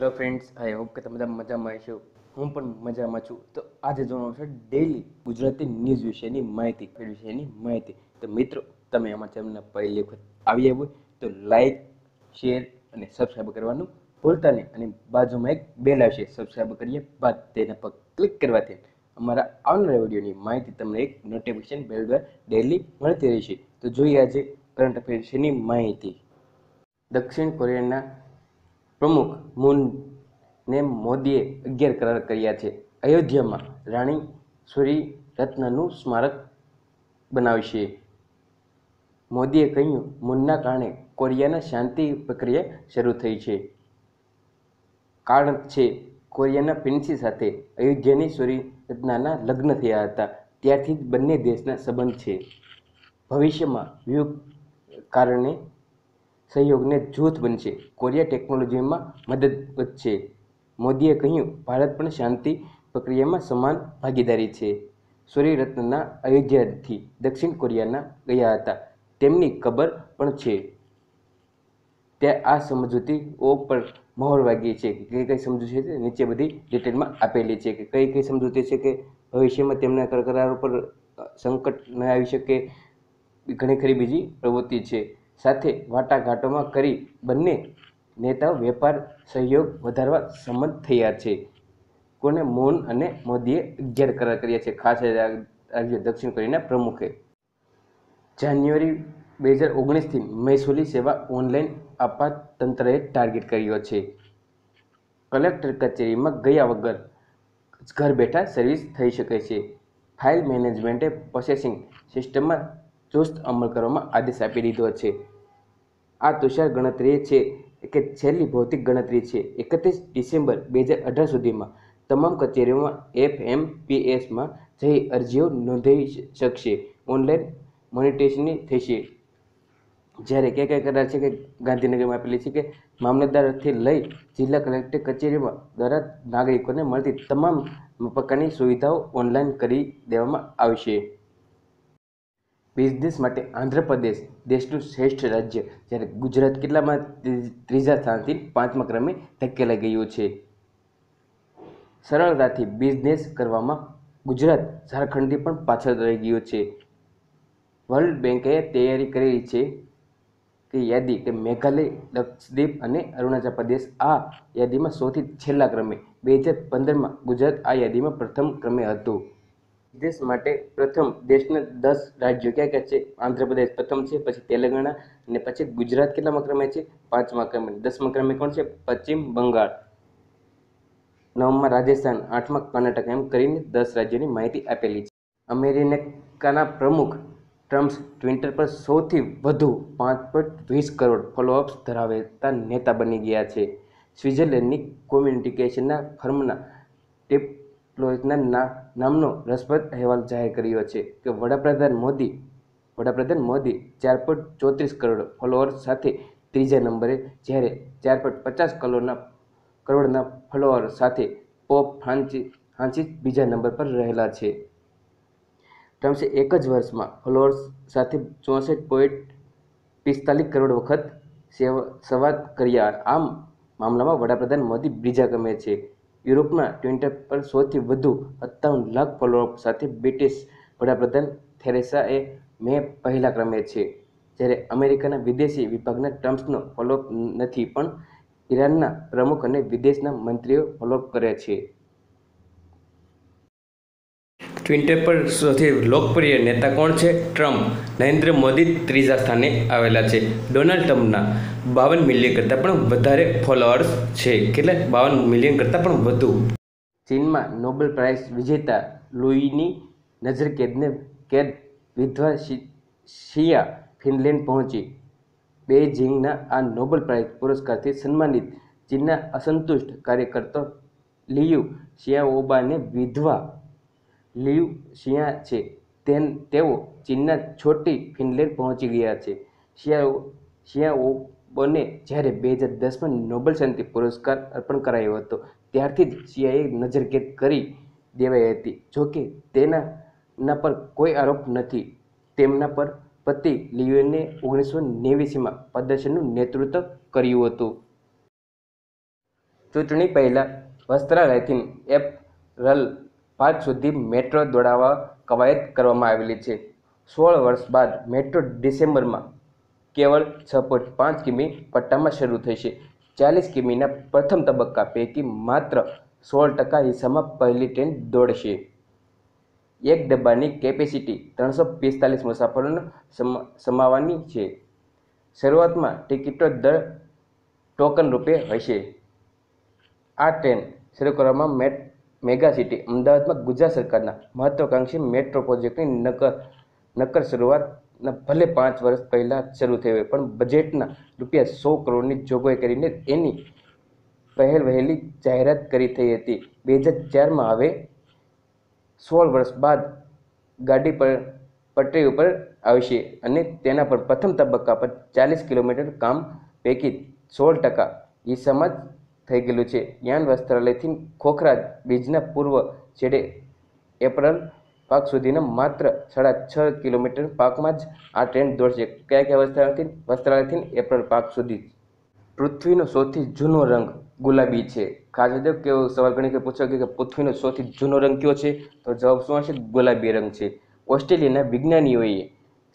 hello friends I hope કે તમે બધા મજામાં હશો હું પણ મજામાં છું તો આજે જોવાનું છે ડેઈલી ગુજરાતી ન્યૂઝ વિશેની માહિતી વિશેની માહિતી તો મિત્રો તમે અમારા ચેનલના પહેલી વખત આવ્યા હોય તો લાઇક શેર અને સબસ્ક્રાઈબ કરવાનું ભૂલતા નહીં અને બાજુમાં એક બેલ આવશે સબસ્ક્રાઈબ કરીએ બાદ તેના પર ક્લિક કરવાથી અમારા આવનારા વિડીયોની માહિતી તમને એક નોટિફિકેશન બેલ દ્વારા ડેઈલી મળતી રહેશે તો જોઈએ આજે કરંટ અફેર્સની માહિતી દક્ષિણ કોરિયાના પ્રમુખ મૂન ને મોદીએ અગિયાર કરાર કર્યા છે અયોધ્યામાં રાણી સૂરી રત્નનું સ્મારક બનાવશે મોદીએ કહ્યું મૂનના કારણે કોરિયાના શાંતિ પ્રક્રિયા શરૂ થઈ છે કારણ છે કોરિયાના પ્રિન્સી સાથે અયોધ્યાની સૂરી રત્નાના લગ્ન થયા હતા ત્યારથી જ બંને દેશના સંબંધ છે ભવિષ્યમાં વ્યૂહ કારણે સહયોગને જૂથ બનશે કોરિયા ટેકનોલોજીમાં મદદ વધશે મોદીએ કહ્યું ભારત પણ શાંતિ પ્રક્રિયામાં સમાન ભાગીદારી છે સૂર્યરત્નના અયોધ્યાથી દક્ષિણ કોરિયાના ગયા હતા તેમની કબર પણ છે ત્યાં આ સમજૂતીઓ પર મહોર વાગી છે કઈ કઈ સમજૂતી છે નીચે બધી ડિટેલમાં આપેલી છે કે કઈ કઈ સમજૂતી છે કે ભવિષ્યમાં તેમના કરારો પર સંકટ ન આવી શકે ઘણી ખરી બીજી પ્રવૃત્તિ છે સાથે વાટાઘાટોમાં કરી બંને નેતાઓ વેપાર સહયોગ વધારવા સંમત થયા છે કોને મૌન અને મોદીએ અગિયાર કરાર કર્યા છે ખાસ રાજ્ય દક્ષિણ કોરિયાના પ્રમુખે જાન્યુઆરી બે હજાર ઓગણીસથી મહેસૂલી સેવા ઓનલાઈન આપવા તંત્રએ ટાર્ગેટ કર્યો છે કલેક્ટર કચેરીમાં ગયા વગર ઘર બેઠા સર્વિસ થઈ શકે છે ફાઇલ મેનેજમેન્ટે પ્રોસેસિંગ સિસ્ટમમાં ચુસ્ત અમલ કરવામાં આદેશ આપી દીધો છે આ તુષાર ગણતરી છે કે છેલ્લી ભૌતિક ગણતરી છે એકત્રીસ ડિસેમ્બર બે હજાર અઢાર સુધીમાં તમામ કચેરીઓમાં એફ એમ પી એસમાં જઈ અરજીઓ નોંધાવી શકશે ઓનલાઈન મોનિટેશનની થશે જ્યારે ક્યાં ક્યાં કરાર છે કે ગાંધીનગરમાં આપેલી છે કે મામલતદારથી લઈ જિલ્લા કલેક્ટર કચેરીમાં દ્વારા નાગરિકોને મળતી તમામ પ્રકારની સુવિધાઓ ઓનલાઈન કરી દેવામાં આવશે બિઝનેસ માટે આંધ્રપ્રદેશ દેશનું શ્રેષ્ઠ રાજ્ય જ્યારે ગુજરાત કેટલામાં ત્રીજા સ્થાનથી પાંચમા ક્રમે ધકેલાઈ ગયું છે સરળતાથી બિઝનેસ કરવામાં ગુજરાત ઝારખંડથી પણ પાછળ રહી ગયું છે વર્લ્ડ બેન્કે તૈયારી કરેલી છે કે યાદી કે મેઘાલય લક્ષદ્વીપ અને અરુણાચલ પ્રદેશ આ યાદીમાં સૌથી છેલ્લા ક્રમે બે હજાર પંદરમાં ગુજરાત આ યાદીમાં પ્રથમ ક્રમે હતું દેશ માટે પ્રથમ દેશના દસ રાજ્યો ક્યાં ક્યાં છે આંધ્રપ્રદેશ પ્રથમ છે પછી તેલંગાણા અને પછી ગુજરાત કેટલામાં ક્રમે છે પાંચમા ક્રમે દસમા ક્રમે કોણ છે પશ્ચિમ બંગાળ નવમા રાજસ્થાન આઠમા કર્ણાટક એમ કરીને દસ રાજ્યોની માહિતી આપેલી છે અમેરિકાના પ્રમુખ ટ્રમ્પ ટ્વિટર પર સૌથી વધુ પાંચ પોઈન્ટ વીસ કરોડ ફોલોઅપ્સ ધરાવતા નેતા બની ગયા છે સ્વિટ્ઝરલેન્ડની કોમ્યુનિકેશનના ફર્મના ટેપ્લોઇઝના નામનો રસપ્રદ અહેવાલ જાહેર કર્યો છે કે વડાપ્રધાન મોદી વડાપ્રધાન મોદી ચાર પોઈન્ટ ચોત્રીસ કરોડ ફોલોઅર્સ સાથે ત્રીજા નંબરે જ્યારે ચાર પોઈન્ટ પચાસ કરોડના કરોડના ફોલોઅર સાથે પોપ ફ્રાન્સી ફ્રાન્સિસ બીજા નંબર પર રહેલા છે ટ્રમ્પે એક જ વર્ષમાં ફોલોઅર્સ સાથે ચોસઠ પોઈન્ટ પિસ્તાલીસ કરોડ વખત સેવા સંવાદ કર્યા આમ મામલામાં વડાપ્રધાન મોદી બીજા ગમે છે યુરોપના ટ્વિટર પર સૌથી વધુ સત્તાવન લાખ ફોલોઅપ સાથે બ્રિટિશ વડાપ્રધાન થેરેસા એ મે પહેલા ક્રમે છે જ્યારે અમેરિકાના વિદેશી વિભાગના ટ્રમ્પ્સનો ફોલોઅપ નથી પણ ઈરાનના પ્રમુખ અને વિદેશના મંત્રીઓ ફોલોઅપ કરે છે ટ્વિટર પર સૌથી લોકપ્રિય નેતા કોણ છે ટ્રમ્પ નરેન્દ્ર મોદી ત્રીજા સ્થાને આવેલા છે ડોનાલ્ડ ટ્રમ્પના બાવન મિલિયન કરતાં પણ વધારે ફોલોઅર્સ છે કેટલે બાવન મિલિયન કરતાં પણ વધુ ચીનમાં નોબેલ પ્રાઇઝ વિજેતા લુઈની નજર કેદને કેદ વિધવા શિયા ફિનલેન્ડ પહોંચી બેઇજિંગના આ નોબેલ પ્રાઇઝ પુરસ્કારથી સન્માનિત ચીનના અસંતુષ્ટ કાર્યકર્તા લિયુ શિયાઓબાને વિધવા લિવ શિયા છે તેન તેઓ ચીનના છોટી ફિનલેન્ડ પહોંચી ગયા છે શિયાઓ શિયાઓ બને જ્યારે બે હજાર દસમાં નોબેલ શાંતિ પુરસ્કાર અર્પણ કરાયો હતો ત્યારથી જ શિયાએ નજરકેદ કરી દેવાઈ હતી જોકે તેના ના પર કોઈ આરોપ નથી તેમના પર પતિ લિયોને ઓગણીસો નેવીસીમાં પ્રદર્શનનું નેતૃત્વ કર્યું હતું ચૂંટણી પહેલાં વસ્ત્રાલયથી એપ રલ પાંચ સુધી મેટ્રો દોડાવવા કવાયત કરવામાં આવેલી છે સોળ વર્ષ બાદ મેટ્રો ડિસેમ્બરમાં કેવળ છ પોઈન્ટ પાંચ કિમી પટ્ટામાં શરૂ થશે ચાલીસ કિમીના પ્રથમ તબક્કા પૈકી માત્ર સોળ ટકા હિસ્સામાં પહેલી ટ્રેન દોડશે એક ડબ્બાની કેપેસિટી ત્રણસો પિસ્તાલીસ મુસાફરોને સમાવવાની છે શરૂઆતમાં ટિકિટો દર ટોકન રૂપે હશે આ ટ્રેન શરૂ કરવામાં મેટ મેગા સિટી અમદાવાદમાં ગુજરાત સરકારના મહત્વાકાંક્ષી મેટ્રો પ્રોજેક્ટની નકર નકર શરૂઆતના ભલે પાંચ વર્ષ પહેલાં શરૂ થઈ હોય પણ બજેટના રૂપિયા સો કરોડની જોગવાઈ કરીને એની પહેલ વહેલી જાહેરાત કરી થઈ હતી બે હજાર ચારમાં હવે સોળ વર્ષ બાદ ગાડી પર પટરી ઉપર આવશે અને તેના પર પ્રથમ તબક્કા પર ચાલીસ કિલોમીટર કામ પૈકી સોળ ટકા હિસ્સામાં થઈ ગયેલું છે યાન વસ્ત્રાલયથી ખોખરા બીજના પૂર્વ છેડે એપ્રલ પાક સુધીના માત્ર સાડા છ કિલોમીટર પાકમાં જ આ ટ્રેન દોડશે કયા કયા વસ્ત્રાલયથી વસ્ત્રાલયથી એપ્રલ પાક સુધી પૃથ્વીનો સૌથી જૂનો રંગ ગુલાબી છે ખાસ હજબ કેવો સવાલ ઘણી કે પૂછો કે પૃથ્વીનો સૌથી જૂનો રંગ કયો છે તો જવાબ શું હશે ગુલાબી રંગ છે ઓસ્ટ્રેલિયાના વિજ્ઞાનીઓએ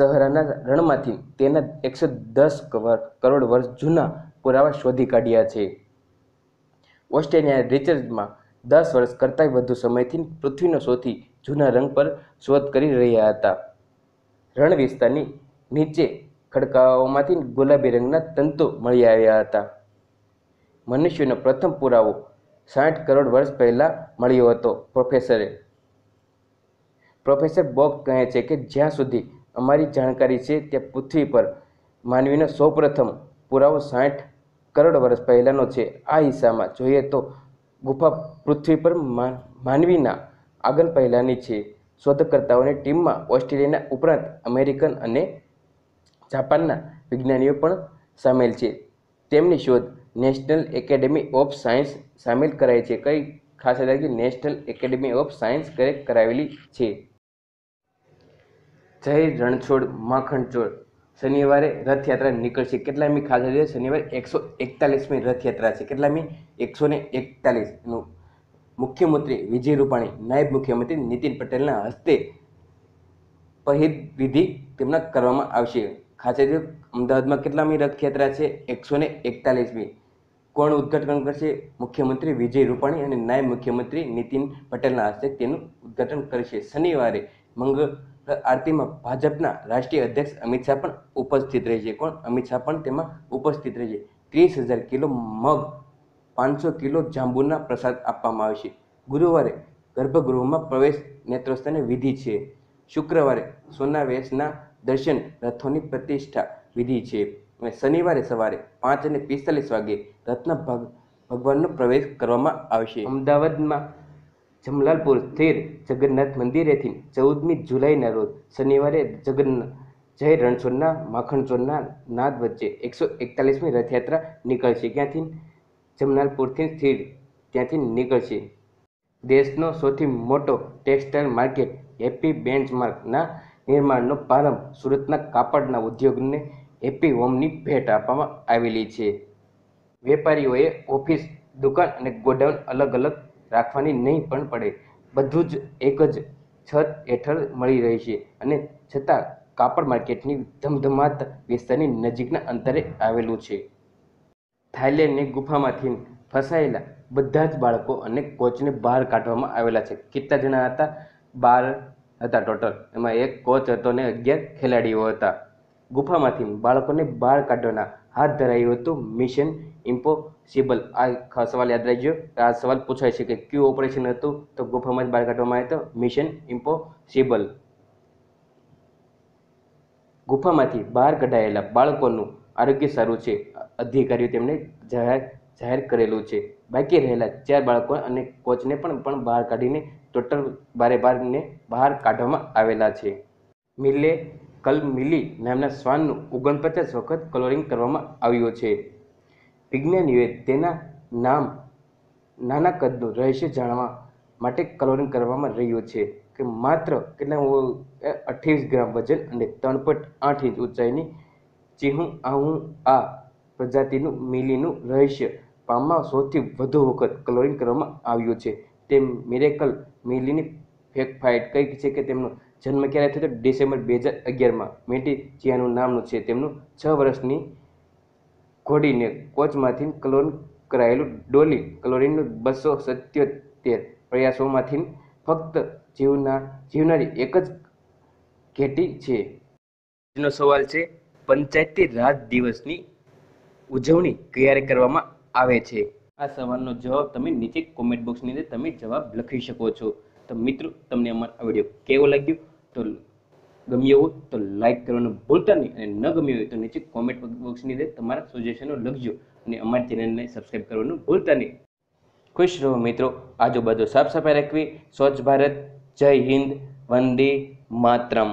સહરાના રણમાંથી તેના એકસો દસ કરોડ વર્ષ જૂના પુરાવા શોધી કાઢ્યા છે ઓસ્ટ્રેલિયાના રિચર્ડમાં દસ વર્ષ કરતાં વધુ સમયથી પૃથ્વીનો સૌથી જૂના રંગ પર શોધ કરી રહ્યા હતા રણ વિસ્તારની નીચે ખડકાઓમાંથી ગુલાબી રંગના તંતુ મળી આવ્યા હતા મનુષ્યનો પ્રથમ પુરાવો સાઠ કરોડ વર્ષ પહેલાં મળ્યો હતો પ્રોફેસરે પ્રોફેસર બોગ કહે છે કે જ્યાં સુધી અમારી જાણકારી છે ત્યાં પૃથ્વી પર માનવીનો સૌપ્રથમ પુરાવો સાઠ કરોડ વર્ષ પહેલાંનો છે આ હિસ્સામાં જોઈએ તો ગુફા પૃથ્વી પર માનવીના આગન પહેલાંની છે શોધકર્તાઓની ટીમમાં ઓસ્ટ્રેલિયાના ઉપરાંત અમેરિકન અને જાપાનના વિજ્ઞાનીઓ પણ સામેલ છે તેમની શોધ નેશનલ એકેડેમી ઓફ સાયન્સ સામેલ કરાઈ છે કઈ ખાસ યાદ National Academy of Science correct કરાવેલી છે જય રણછોડ માખણચોડ શનિવારે રથયાત્રા નીકળશે કેટલામી ખાસ છે શનિવારે એકસો એકતાલીસમી રથયાત્રા છે કેટલામી એકસો ને એકતાલીસનું મુખ્યમંત્રી વિજય રૂપાણી નાયબ મુખ્યમંત્રી નીતિન પટેલના હસ્તે પહિત વિધિ તેમના કરવામાં આવશે ખાસ કરીને અમદાવાદમાં કેટલામી રથયાત્રા છે એકસો ને એકતાલીસમી કોણ ઉદ્ઘાટન કરશે મુખ્યમંત્રી વિજય રૂપાણી અને નાયબ મુખ્યમંત્રી નીતિન પટેલના હસ્તે તેનું ઉદ્ઘાટન કરશે શનિવારે મંગળ આરતીમાં ભાજપના રાષ્ટ્રીય અધ્યક્ષ અમિત શાહ પણ ઉપસ્થિત રહેશે કોણ અમિત શાહ પણ તેમાં ઉપસ્થિત રહેશે ત્રીસ હજાર કિલો મગ પાંચસો કિલો જાંબુના પ્રસાદ આપવામાં આવશે ગુરુવારે ગર્ભગૃહમાં પ્રવેશ નેત્રોત્સવને વિધિ છે શુક્રવારે સોના વેશના દર્શન રથોની પ્રતિષ્ઠા વિધિ છે અને શનિવારે સવારે પાંચ અને પિસ્તાલીસ વાગે રત્ન ભગવાનનો પ્રવેશ કરવામાં આવશે અમદાવાદમાં જમલાલપુર સ્થિર જગન્નાથ મંદિરેથી ચૌદમી જુલાઈના રોજ શનિવારે જગન્નાથ જય રણછોડના માખણચોરના નાદ વચ્ચે એકસો એકતાલીસમી રથયાત્રા નીકળશે ક્યાંથી જમલાલપુરથી સ્થિર ત્યાંથી નીકળશે દેશનો સૌથી મોટો ટેક્સટાઇલ માર્કેટ હેપી બેન્ચમાર્કના નિર્માણનો પ્રારંભ સુરતના કાપડના ઉદ્યોગને હેપી હોમની ભેટ આપવામાં આવેલી છે વેપારીઓએ ઓફિસ દુકાન અને ગોડાઉન અલગ અલગ રાખવાની નહીં પણ પડે બધું જ એક જ છત હેઠળ મળી રહી છે અને છતાં કાપડ માર્કેટની ધમધમાટ વિસ્તારની નજીકના અંતરે આવેલું છે થાઇલેન્ડની ગુફામાંથી ફસાયેલા બધા જ બાળકો અને કોચને બહાર કાઢવામાં આવેલા છે કેટલા જણા હતા બાર હતા ટોટલ એમાં એક કોચ હતો અને અગિયાર ખેલાડીઓ હતા ગુફામાંથી બાળકોને બહાર કાઢવાના હાથ ધરાયું હતું મિશન ઇમ્પોસિબલ આ સવાલ યાદ રાખજો આ સવાલ પૂછાય છે કે કયું ઓપરેશન હતું તો ગુફામાં જ બહાર કાઢવામાં આવ્યો હતો મિશન ઇમ્પોસિબલ ગુફામાંથી બહાર કઢાયેલા બાળકોનું આરોગ્ય સારું છે અધિકારીઓ તેમણે જાહેર જાહેર કરેલું છે બાકી રહેલા ચાર બાળકો અને કોચને પણ પણ બહાર કાઢીને ટોટલ બારે બારને બહાર કાઢવામાં આવેલા છે મિલે મિલી નામના શ્વાનનું ઓગણપચાસ વખત કલરિંગ કરવામાં આવ્યું છે વિજ્ઞાનીઓએ તેના નામ નાના કદનું રહસ્ય જાણવા માટે કલરિંગ કરવામાં રહ્યું છે કે માત્ર કેટલા અઠ્યાવીસ ગ્રામ વજન અને ત્રણ પોઈન્ટ આઠ ઇંચ ઊંચાઈની ચીહું આહું આ પ્રજાતિનું મિલીનું રહસ્ય પામમાં સૌથી વધુ વખત કલરિંગ કરવામાં આવ્યું છે તે મિરેકલ મિલીની ફેક ફાઇટ કઈ છે કે તેમનું જન્મ ક્યારે થયો તો ડિસેમ્બર બે હજાર અગિયારમાં મેટી જીયાનું નામનું છે તેમનું છ વર્ષની ઘોડીને કોચમાંથી કલોન કરાયેલું ડોલી ક્લોરીનનું બસો સત્યોતેર પ્રયાસોમાંથી ફક્ત જીવના જીવનારી એક જ ઘેટી છે આજનો સવાલ છે પંચાયતી રાજ દિવસની ઉજવણી ક્યારે કરવામાં આવે છે આ સવાલનો જવાબ તમે નીચે કોમેન્ટ બોક્સની અંદર તમે જવાબ લખી શકો છો તો મિત્રો તમને અમારો આ વિડીયો કેવો લાગ્યો તો ગમ્યું હોય તો લાઇક કરવાનું ભૂલતા નહીં અને ન ગમ્યું હોય તો નીચે કોમેન્ટ બોક્સની અંદર તમારા સજેશનો લખજો અને અમારી ચેનલને સબસ્ક્રાઈબ કરવાનું ભૂલતા નહીં ખુશ રહો મિત્રો આજુબાજુ સાફ સફાઈ રાખવી સ્વચ્છ ભારત જય હિન્દ વંદે માતરમ